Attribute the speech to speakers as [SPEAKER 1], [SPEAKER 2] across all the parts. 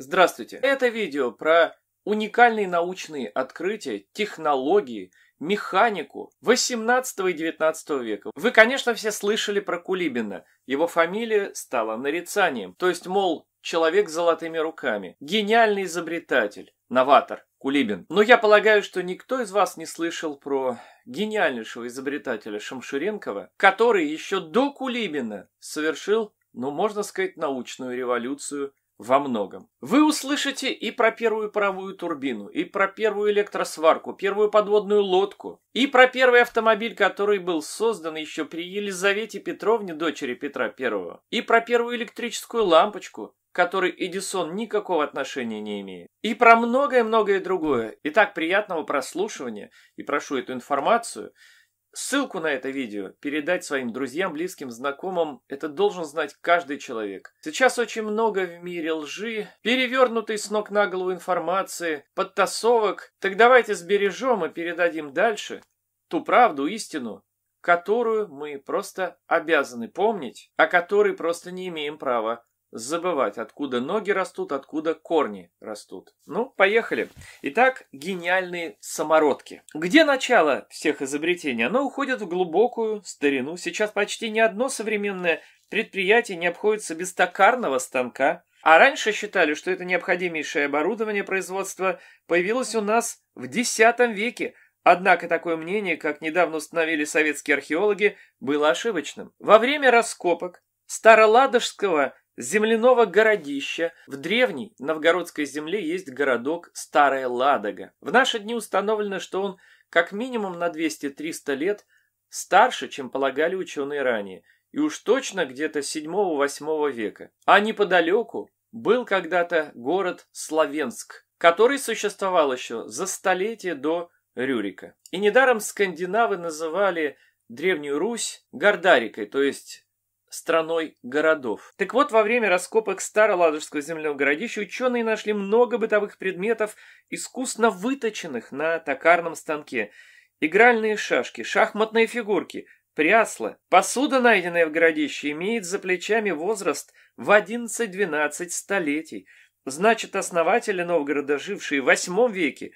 [SPEAKER 1] Здравствуйте! Это видео про уникальные научные открытия, технологии, механику 18 и 19 века. Вы, конечно, все слышали про Кулибина. Его фамилия стала нарицанием. То есть, мол, человек с золотыми руками. Гениальный изобретатель, новатор. Кулибин. Но я полагаю, что никто из вас не слышал про гениальнейшего изобретателя Шамширенкова, который еще до Кулибина совершил, ну, можно сказать, научную революцию – во многом. Вы услышите и про первую паровую турбину, и про первую электросварку, первую подводную лодку, и про первый автомобиль, который был создан еще при Елизавете Петровне, дочери Петра I, и про первую электрическую лампочку, которой Эдисон никакого отношения не имеет, и про многое-многое другое. Итак, приятного прослушивания, и прошу эту информацию – Ссылку на это видео передать своим друзьям, близким, знакомым – это должен знать каждый человек. Сейчас очень много в мире лжи, перевернутой с ног на голову информации, подтасовок. Так давайте сбережем и передадим дальше ту правду, истину, которую мы просто обязаны помнить, о которой просто не имеем права забывать, откуда ноги растут, откуда корни растут. Ну, поехали. Итак, гениальные самородки. Где начало всех изобретений? Оно уходит в глубокую старину. Сейчас почти ни одно современное предприятие не обходится без токарного станка. А раньше считали, что это необходимейшее оборудование производства появилось у нас в X веке, Однако такое мнение, как недавно установили советские археологи, было ошибочным. Во время раскопок Староладожского земляного городища в древней новгородской земле есть городок Старая Ладога. В наши дни установлено, что он как минимум на 200-300 лет старше, чем полагали ученые ранее, и уж точно где-то 7-8 века. А неподалеку был когда-то город Славенск, который существовал еще за столетие до Рюрика. И недаром скандинавы называли Древнюю Русь Гордарикой, то есть страной городов. Так вот, во время раскопок Староладожского земляного городища ученые нашли много бытовых предметов, искусно выточенных на токарном станке. Игральные шашки, шахматные фигурки, прясла. Посуда, найденная в городище, имеет за плечами возраст в 11-12 столетий. Значит, основатели Новгорода, жившие в VIII веке,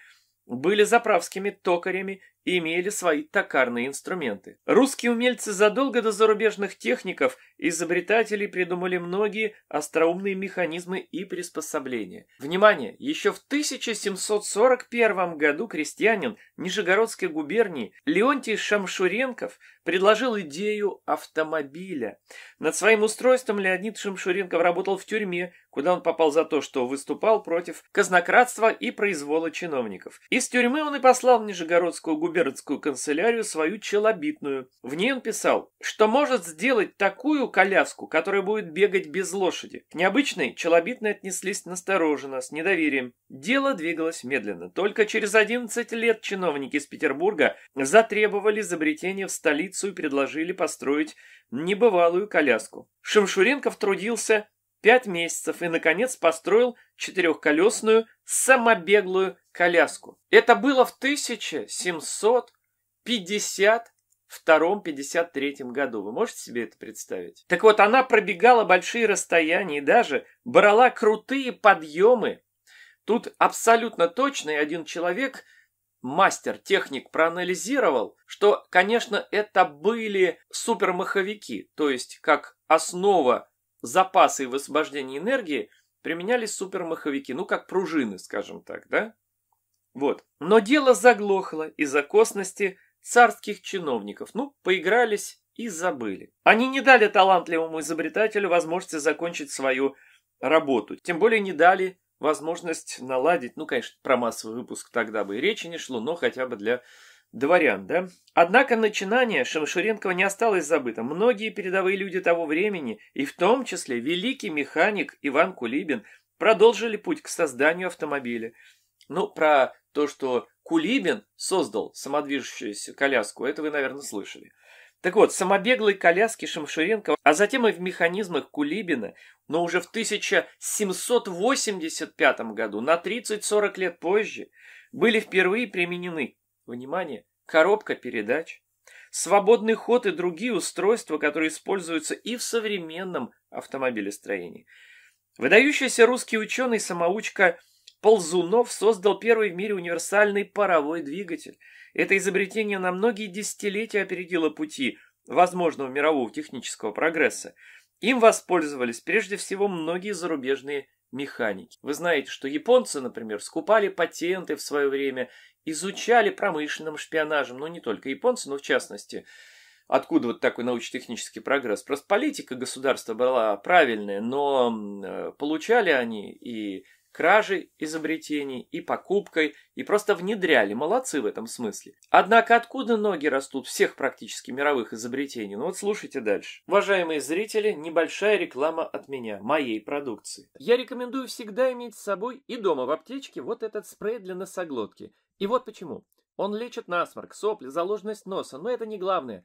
[SPEAKER 1] были заправскими токарями имели свои токарные инструменты. Русские умельцы задолго до зарубежных техников изобретателей придумали многие остроумные механизмы и приспособления. Внимание! Еще в 1741 году крестьянин Нижегородской губернии Леонтий Шамшуренков предложил идею автомобиля. Над своим устройством Леонид Шамшуренков работал в тюрьме, куда он попал за то, что выступал против казнократства и произвола чиновников. Из тюрьмы он и послал в Нижегородскую губернию губернскую канцелярию свою челобитную. В ней он писал, что может сделать такую коляску, которая будет бегать без лошади. К необычной челобитной отнеслись настороженно, с недоверием. Дело двигалось медленно. Только через 11 лет чиновники из Петербурга затребовали изобретение в столицу и предложили построить небывалую коляску. Шамшуренков трудился пять месяцев и, наконец, построил четырехколесную самобеглую коляску. Это было в 1752-53 году. Вы можете себе это представить? Так вот, она пробегала большие расстояния и даже брала крутые подъемы. Тут абсолютно точно один человек – мастер, техник проанализировал, что, конечно, это были супермаховики, то есть как основа запасы и высвобождение энергии применялись супермаховики, ну как пружины, скажем так, да? Вот. Но дело заглохло из-за косности царских чиновников. Ну, поигрались и забыли. Они не дали талантливому изобретателю возможности закончить свою работу. Тем более не дали возможность наладить, ну, конечно, про массовый выпуск тогда бы и речи не шло, но хотя бы для дворян, да? Однако начинание Шамшуренкова не осталось забыто. Многие передовые люди того времени, и в том числе великий механик Иван Кулибин, продолжили путь к созданию автомобиля. Ну, про то, что Кулибин создал самодвижущуюся коляску, это вы, наверное, слышали. Так вот, самобеглые коляски Шамшуренкова, а затем и в механизмах Кулибина, но уже в 1785 году, на 30-40 лет позже, были впервые применены внимание, коробка передач, свободный ход и другие устройства, которые используются и в современном автомобилестроении. Выдающийся русский ученый-самоучка Ползунов создал первый в мире универсальный паровой двигатель. Это изобретение на многие десятилетия опередило пути возможного мирового технического прогресса. Им воспользовались прежде всего многие зарубежные механики. Вы знаете, что японцы, например, скупали патенты в свое время, изучали промышленным шпионажем, ну не только японцы, но в частности. Откуда вот такой научно-технический прогресс? Просто политика государства была правильная, но э, получали они и кражей изобретений и покупкой, и просто внедряли, молодцы в этом смысле. Однако откуда ноги растут всех практически мировых изобретений? Ну вот слушайте дальше. Уважаемые зрители, небольшая реклама от меня, моей продукции. Я рекомендую всегда иметь с собой и дома в аптечке вот этот спрей для носоглотки. И вот почему. Он лечит насморк, сопли, заложенность носа, но это не главное.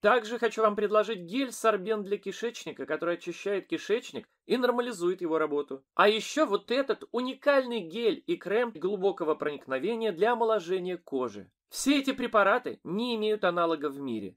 [SPEAKER 1] Также хочу вам предложить гель-сорбент для кишечника, который очищает кишечник и нормализует его работу. А еще вот этот уникальный гель и крем глубокого проникновения для омоложения кожи. Все эти препараты не имеют аналога в мире.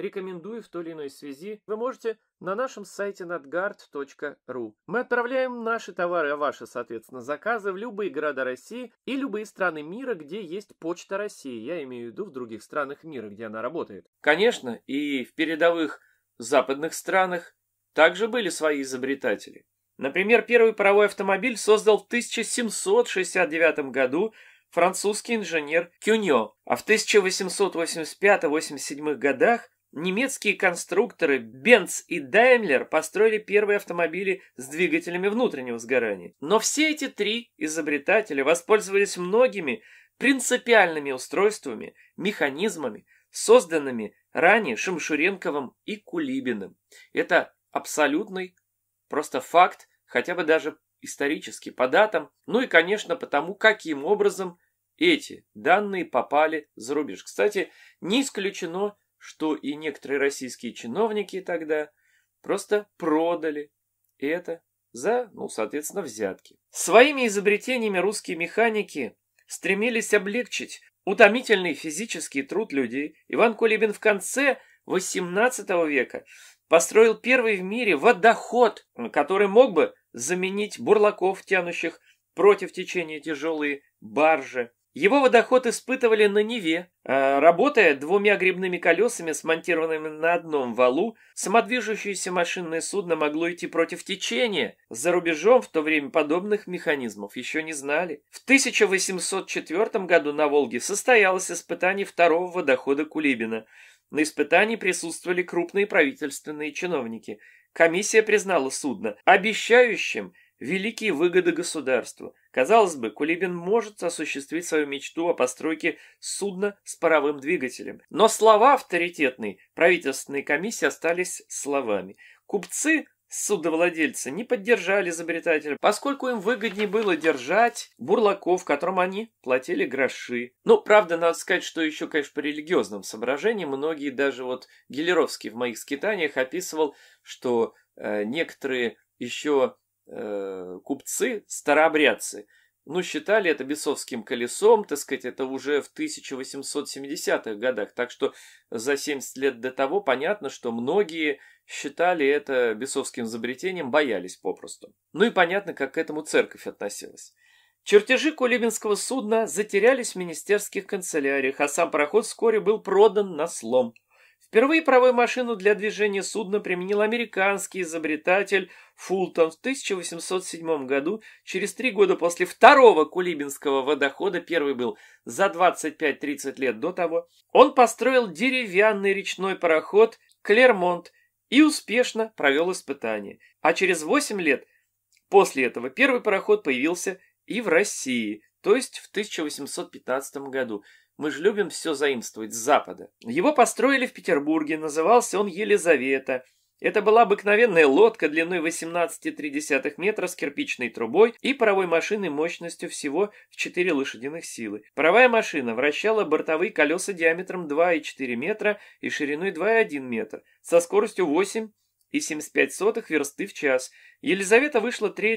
[SPEAKER 1] рекомендую в той или иной связи, вы можете на нашем сайте nadgard.ru. Мы отправляем наши товары, а ваши, соответственно, заказы в любые города России и любые страны мира, где есть почта России. Я имею в виду в других странах мира, где она работает. Конечно, и в передовых западных странах также были свои изобретатели. Например, первый паровой автомобиль создал в 1769 году французский инженер Кюньо, а в 1885-87 годах Немецкие конструкторы Бенц и Даймлер построили первые автомобили с двигателями внутреннего сгорания. Но все эти три изобретателя воспользовались многими принципиальными устройствами, механизмами, созданными ранее Шимшуренковым и Кулибиным. Это абсолютный просто факт, хотя бы даже исторически по датам, ну и, конечно, потому, каким образом эти данные попали за рубеж. Кстати, не исключено, что и некоторые российские чиновники тогда просто продали это за, ну, соответственно, взятки. Своими изобретениями русские механики стремились облегчить утомительный физический труд людей. Иван Кулибин в конце XVIII века построил первый в мире водоход, который мог бы заменить бурлаков, тянущих против течения тяжелые баржи. Его водоход испытывали на Неве, а, работая двумя грибными колесами, смонтированными на одном валу, самодвижущееся машинное судно могло идти против течения. За рубежом в то время подобных механизмов еще не знали. В 1804 году на Волге состоялось испытание второго водохода Кулибина. На испытании присутствовали крупные правительственные чиновники. Комиссия признала судно обещающим – великие выгоды государства. Казалось бы, Кулибин может осуществить свою мечту о постройке судна с паровым двигателем. Но слова авторитетной правительственной комиссии остались словами. Купцы судовладельцы не поддержали изобретателя, поскольку им выгоднее было держать бурлаков, которым они платили гроши. Ну, правда, надо сказать, что еще, конечно, по религиозным соображениям многие, даже вот Гелеровский в моих скитаниях описывал, что э, некоторые еще э, купцы, старообрядцы, ну, считали это бесовским колесом, так сказать, это уже в 1870-х годах. Так что за 70 лет до того понятно, что многие считали это бесовским изобретением, боялись попросту. Ну и понятно, как к этому церковь относилась. Чертежи Кулибинского судна затерялись в министерских канцеляриях, а сам пароход вскоре был продан на слом – Впервые паровую машину для движения судна применил американский изобретатель Фултон в 1807 году, через три года после второго Кулибинского водохода, первый был за 25-30 лет до того, он построил деревянный речной пароход «Клермонт» и успешно провел испытание. А через 8 лет после этого первый пароход появился и в России, то есть в 1815 году – мы же любим все заимствовать с Запада. Его построили в Петербурге, назывался он Елизавета. Это была обыкновенная лодка длиной 18,3 метра с кирпичной трубой и паровой машиной мощностью всего в 4 лошадиных силы. Паровая машина вращала бортовые колеса диаметром 2,4 метра и шириной 2,1 метр со скоростью 8 и 75 сотых версты в час. Елизавета вышла 3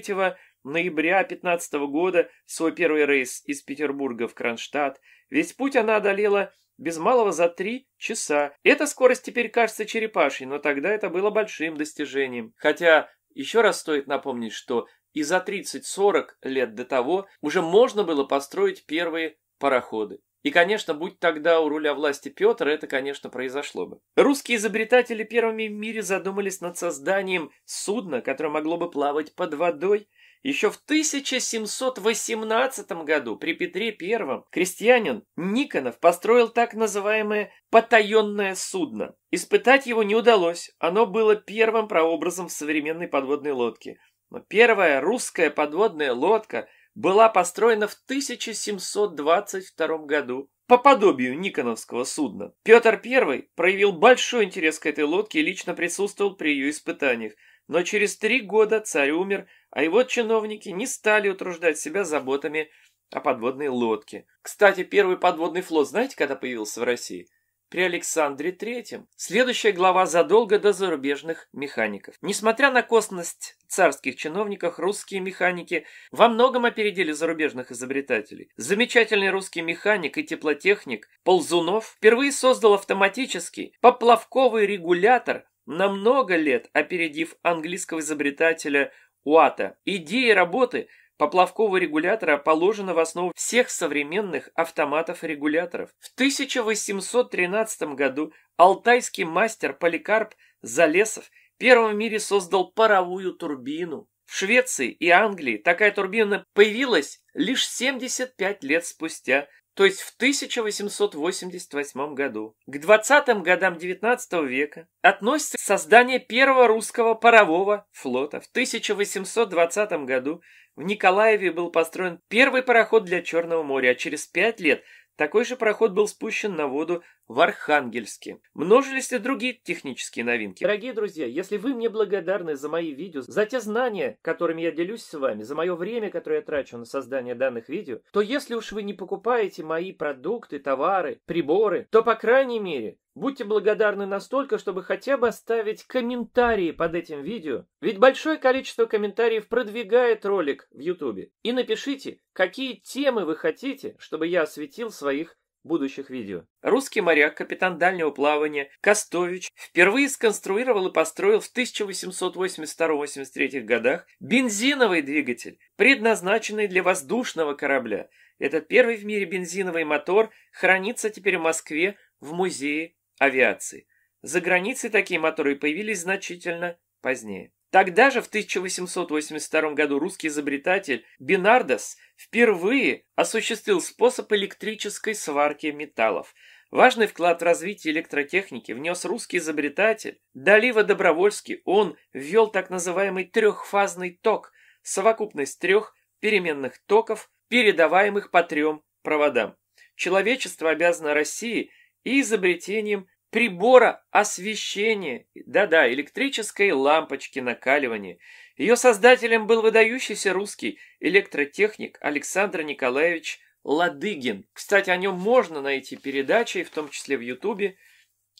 [SPEAKER 1] ноября 15 года свой первый рейс из Петербурга в Кронштадт. Весь путь она одолела без малого за три часа. Эта скорость теперь кажется черепашей, но тогда это было большим достижением. Хотя еще раз стоит напомнить, что и за 30-40 лет до того уже можно было построить первые пароходы. И, конечно, будь тогда у руля власти Петр, это, конечно, произошло бы. Русские изобретатели первыми в мире задумались над созданием судна, которое могло бы плавать под водой – еще в 1718 году при Петре I крестьянин Никонов построил так называемое «потаенное судно». Испытать его не удалось, оно было первым прообразом в современной подводной лодке. Но первая русская подводная лодка была построена в 1722 году по подобию Никоновского судна. Петр I проявил большой интерес к этой лодке и лично присутствовал при ее испытаниях – но через три года царь умер, а его чиновники не стали утруждать себя заботами о подводной лодке. Кстати, первый подводный флот знаете, когда появился в России? При Александре III. Следующая глава задолго до зарубежных механиков. Несмотря на косность царских чиновников, русские механики во многом опередили зарубежных изобретателей. Замечательный русский механик и теплотехник Ползунов впервые создал автоматический поплавковый регулятор на много лет опередив английского изобретателя Уата. Идея работы поплавкового регулятора положена в основу всех современных автоматов-регуляторов. В 1813 году алтайский мастер Поликарп Залесов первым в мире создал паровую турбину. В Швеции и Англии такая турбина появилась лишь 75 лет спустя, то есть в 1888 году. К 20-м годам XIX века относится создание первого русского парового флота. В 1820 году в Николаеве был построен первый пароход для Черного моря, а через пять лет такой же проход был спущен на воду в Архангельске. Множились и другие технические новинки. Дорогие друзья, если вы мне благодарны за мои видео, за те знания, которыми я делюсь с вами, за мое время, которое я трачу на создание данных видео, то если уж вы не покупаете мои продукты, товары, приборы, то, по крайней мере, Будьте благодарны настолько, чтобы хотя бы оставить комментарии под этим видео, ведь большое количество комментариев продвигает ролик в YouTube. И напишите, какие темы вы хотите, чтобы я осветил в своих будущих видео. Русский моряк, капитан дальнего плавания Костович впервые сконструировал и построил в 1882-83 годах бензиновый двигатель, предназначенный для воздушного корабля. Этот первый в мире бензиновый мотор хранится теперь в Москве в музее авиации. За границей такие моторы появились значительно позднее. Тогда же, в 1882 году, русский изобретатель Бинардес впервые осуществил способ электрической сварки металлов. Важный вклад в развитие электротехники внес русский изобретатель Далива Добровольский. Он ввел так называемый трехфазный ток, совокупность трех переменных токов, передаваемых по трем проводам. Человечество обязано России и изобретением прибора освещения, да-да, электрической лампочки накаливания. Ее создателем был выдающийся русский электротехник Александр Николаевич Ладыгин. Кстати, о нем можно найти передачи, в том числе в Ютубе.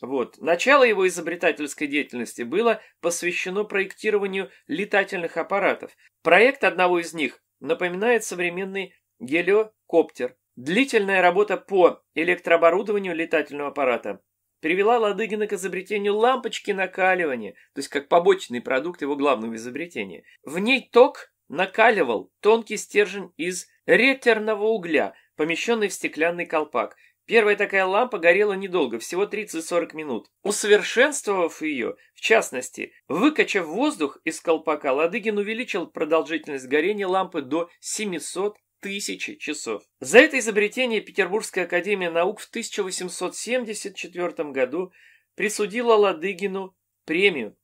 [SPEAKER 1] Вот. Начало его изобретательской деятельности было посвящено проектированию летательных аппаратов. Проект одного из них напоминает современный гелиокоптер. Длительная работа по электрооборудованию летательного аппарата привела Ладыгина к изобретению лампочки накаливания, то есть как побочный продукт его главного изобретения. В ней ток накаливал тонкий стержень из ретерного угля, помещенный в стеклянный колпак. Первая такая лампа горела недолго, всего 30-40 минут. Усовершенствовав ее, в частности, выкачав воздух из колпака, Ладыгин увеличил продолжительность горения лампы до 700 тысячи часов. За это изобретение Петербургская академия наук в 1874 году присудила Ладыгину премию.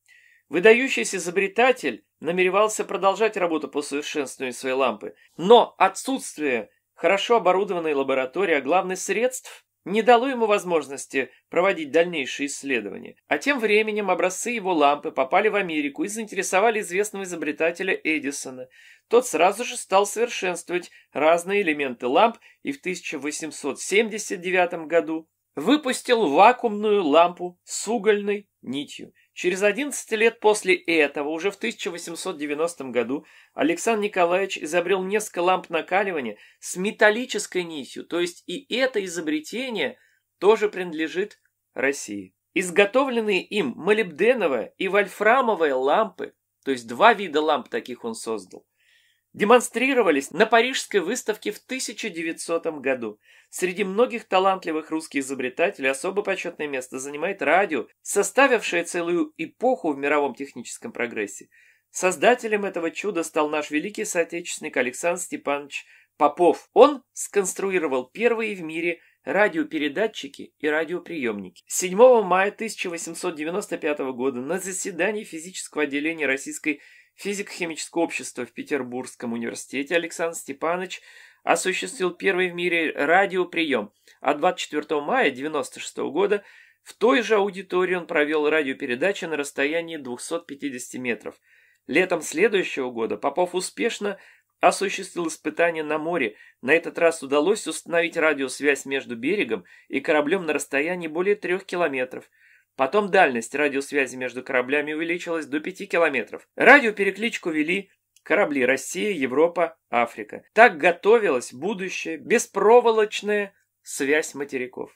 [SPEAKER 1] Выдающийся изобретатель намеревался продолжать работу по совершенствованию своей лампы, но отсутствие хорошо оборудованной лаборатории, а главное средств, не дало ему возможности проводить дальнейшие исследования. А тем временем образцы его лампы попали в Америку и заинтересовали известного изобретателя Эдисона. Тот сразу же стал совершенствовать разные элементы ламп и в 1879 году выпустил вакуумную лампу с угольной нитью – Через 11 лет после этого, уже в 1890 году, Александр Николаевич изобрел несколько ламп накаливания с металлической нитью, то есть и это изобретение тоже принадлежит России. Изготовленные им молибденовая и вольфрамовая лампы, то есть два вида ламп таких он создал, демонстрировались на Парижской выставке в 1900 году. Среди многих талантливых русских изобретателей особо почетное место занимает радио, составившее целую эпоху в мировом техническом прогрессе. Создателем этого чуда стал наш великий соотечественник Александр Степанович Попов. Он сконструировал первые в мире радиопередатчики и радиоприемники. 7 мая 1895 года на заседании физического отделения Российской физико-химического общества в Петербургском университете Александр Степанович осуществил первый в мире радиоприем, а 24 мая 1996 года в той же аудитории он провел радиопередачи на расстоянии 250 метров. Летом следующего года Попов успешно осуществил испытания на море. На этот раз удалось установить радиосвязь между берегом и кораблем на расстоянии более трех километров – Потом дальность радиосвязи между кораблями увеличилась до 5 километров. Радиоперекличку вели корабли Россия, Европа, Африка. Так готовилась будущее беспроволочная связь материков.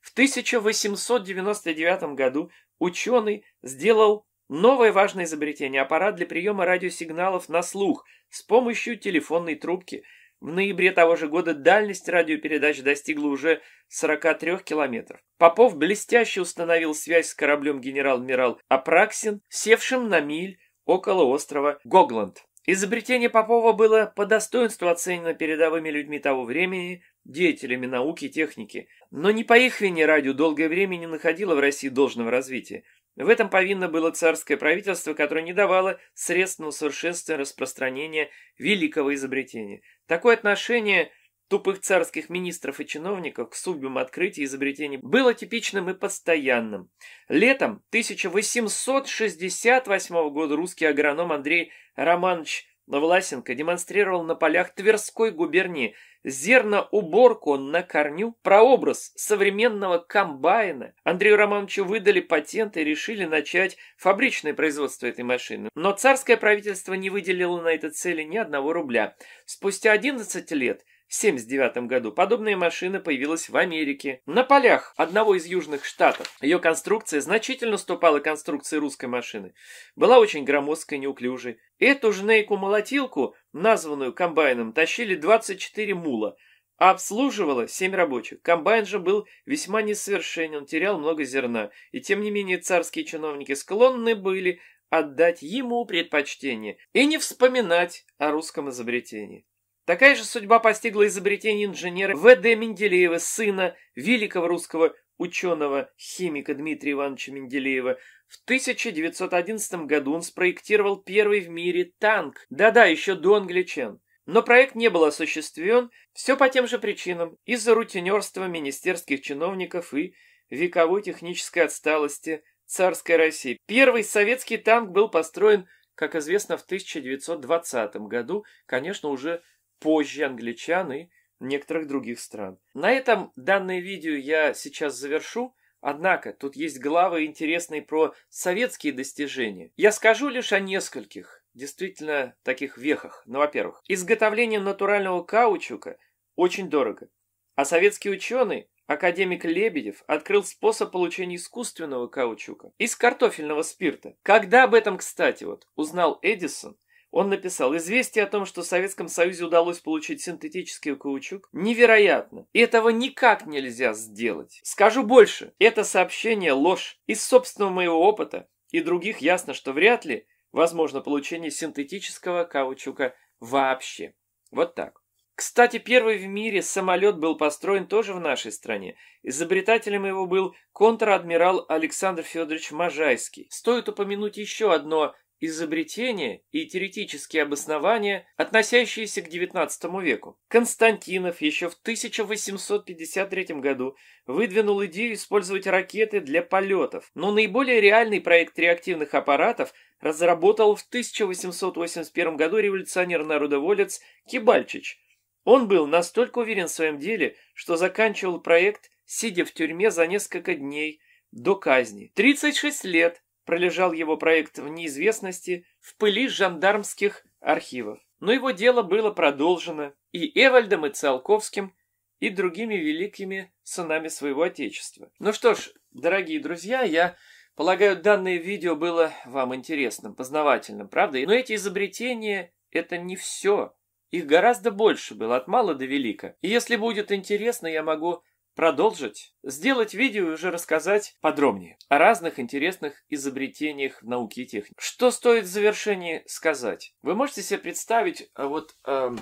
[SPEAKER 1] В 1899 году ученый сделал новое важное изобретение – аппарат для приема радиосигналов на слух с помощью телефонной трубки – в ноябре того же года дальность радиопередач достигла уже 43 километров. Попов блестяще установил связь с кораблем генерал-адмирал Апраксин, севшим на миль около острова Гогланд. Изобретение Попова было по достоинству оценено передовыми людьми того времени, деятелями науки и техники, но не по их вине радио долгое время не находило в России должного развития – в этом повинно было царское правительство, которое не давало средств на усовершенствование распространения великого изобретения. Такое отношение тупых царских министров и чиновников к судьбам открытия изобретений было типичным и постоянным. Летом 1868 года русский агроном Андрей Романович Власенко демонстрировал на полях Тверской губернии Зерноуборку на корню, прообраз современного комбайна. Андрею Романовичу выдали патент и решили начать фабричное производство этой машины. Но царское правительство не выделило на это цели ни одного рубля. Спустя 11 лет – 1979 году подобная машина появилась в Америке. На полях одного из южных штатов ее конструкция значительно уступала конструкции русской машины. Была очень громоздкой, и неуклюжей. Эту же нейку-молотилку, названную комбайном, тащили 24 мула, а обслуживала 7 рабочих. Комбайн же был весьма несовершенен, терял много зерна. И тем не менее царские чиновники склонны были отдать ему предпочтение и не вспоминать о русском изобретении. Такая же судьба постигла изобретение инженера В.Д. Менделеева, сына великого русского ученого-химика Дмитрия Ивановича Менделеева. В 1911 году он спроектировал первый в мире танк, да-да, еще до англичан. Но проект не был осуществлен, все по тем же причинам, из-за рутинерства министерских чиновников и вековой технической отсталости царской России. Первый советский танк был построен, как известно, в 1920 году, конечно, уже позже англичан и некоторых других стран. На этом данное видео я сейчас завершу. Однако, тут есть главы интересные про советские достижения. Я скажу лишь о нескольких, действительно, таких вехах. Ну, во-первых, изготовление натурального каучука очень дорого. А советский ученый, академик Лебедев, открыл способ получения искусственного каучука из картофельного спирта. Когда об этом, кстати, вот узнал Эдисон, он написал, известие о том, что в Советском Союзе удалось получить синтетический каучук, невероятно. И этого никак нельзя сделать. Скажу больше, это сообщение ложь. Из собственного моего опыта и других ясно, что вряд ли возможно получение синтетического каучука вообще. Вот так. Кстати, первый в мире самолет был построен тоже в нашей стране. Изобретателем его был контр-адмирал Александр Федорович Можайский. Стоит упомянуть еще одно изобретения и теоретические обоснования, относящиеся к XIX веку. Константинов еще в 1853 году выдвинул идею использовать ракеты для полетов, но наиболее реальный проект реактивных аппаратов разработал в 1881 году революционер-народоволец Кибальчич. Он был настолько уверен в своем деле, что заканчивал проект, сидя в тюрьме за несколько дней до казни. 36 лет – пролежал его проект в неизвестности, в пыли жандармских архивов. Но его дело было продолжено и Эвальдом, и Циолковским, и другими великими сынами своего отечества. Ну что ж, дорогие друзья, я полагаю, данное видео было вам интересным, познавательным, правда? Но эти изобретения – это не все. Их гораздо больше было, от мала до велика. И если будет интересно, я могу Продолжить? Сделать видео и уже рассказать подробнее о разных интересных изобретениях в науке и технике. Что стоит в завершении сказать? Вы можете себе представить а вот эм,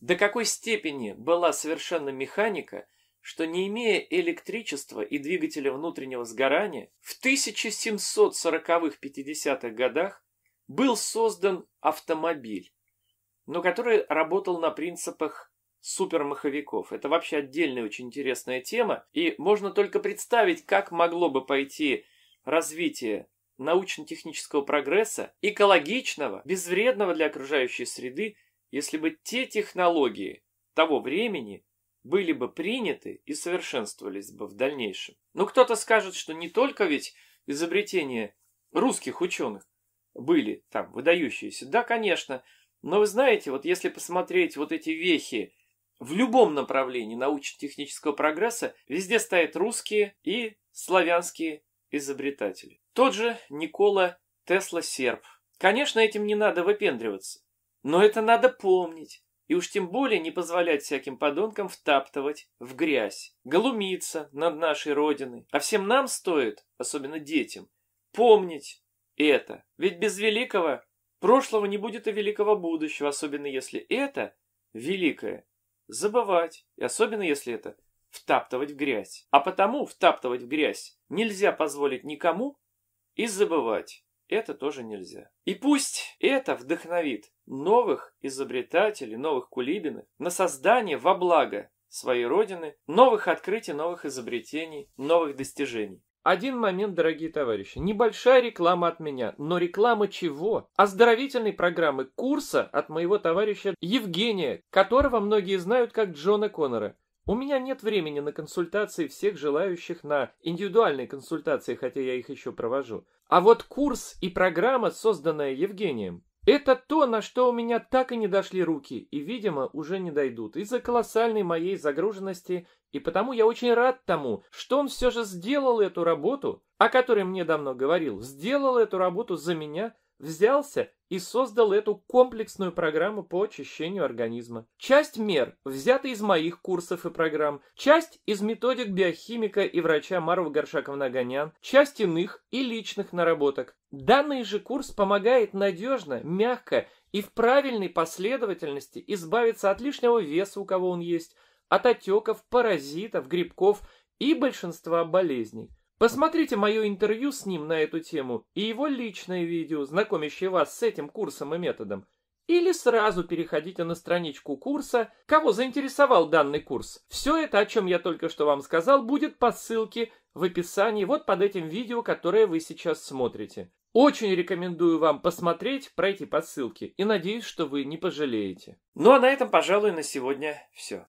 [SPEAKER 1] до какой степени была совершенна механика, что не имея электричества и двигателя внутреннего сгорания, в 1740-50-х х годах был создан автомобиль, но который работал на принципах супермаховиков. Это вообще отдельная очень интересная тема, и можно только представить, как могло бы пойти развитие научно-технического прогресса, экологичного, безвредного для окружающей среды, если бы те технологии того времени были бы приняты и совершенствовались бы в дальнейшем. Но кто-то скажет, что не только ведь изобретения русских ученых были там выдающиеся. Да, конечно, но вы знаете, вот если посмотреть вот эти вехи в любом направлении научно-технического прогресса везде стоят русские и славянские изобретатели. Тот же Никола Тесла Серб. Конечно, этим не надо выпендриваться, но это надо помнить. И уж тем более не позволять всяким подонкам втаптывать в грязь, голумиться над нашей Родиной. А всем нам стоит, особенно детям, помнить это. Ведь без великого прошлого не будет и великого будущего, особенно если это великое забывать, и особенно если это втаптывать в грязь. А потому втаптывать в грязь нельзя позволить никому и забывать. Это тоже нельзя. И пусть это вдохновит новых изобретателей, новых кулибиных на создание во благо своей родины, новых открытий, новых изобретений, новых достижений. Один момент, дорогие товарищи. Небольшая реклама от меня, но реклама чего? Оздоровительной программы курса от моего товарища Евгения, которого многие знают как Джона Коннора. У меня нет времени на консультации всех желающих на индивидуальные консультации, хотя я их еще провожу. А вот курс и программа, созданная Евгением, это то, на что у меня так и не дошли руки, и, видимо, уже не дойдут, из-за колоссальной моей загруженности, и потому я очень рад тому, что он все же сделал эту работу, о которой мне давно говорил, сделал эту работу за меня, взялся и создал эту комплексную программу по очищению организма. Часть мер взята из моих курсов и программ, часть из методик биохимика и врача Марва Горшакова нагонян часть иных и личных наработок. Данный же курс помогает надежно, мягко и в правильной последовательности избавиться от лишнего веса, у кого он есть, от отеков, паразитов, грибков и большинства болезней. Посмотрите мое интервью с ним на эту тему и его личное видео, знакомящее вас с этим курсом и методом. Или сразу переходите на страничку курса, кого заинтересовал данный курс. Все это, о чем я только что вам сказал, будет по ссылке в описании вот под этим видео, которое вы сейчас смотрите. Очень рекомендую вам посмотреть, пройти по ссылке и надеюсь, что вы не пожалеете. Ну а на этом, пожалуй, на сегодня все.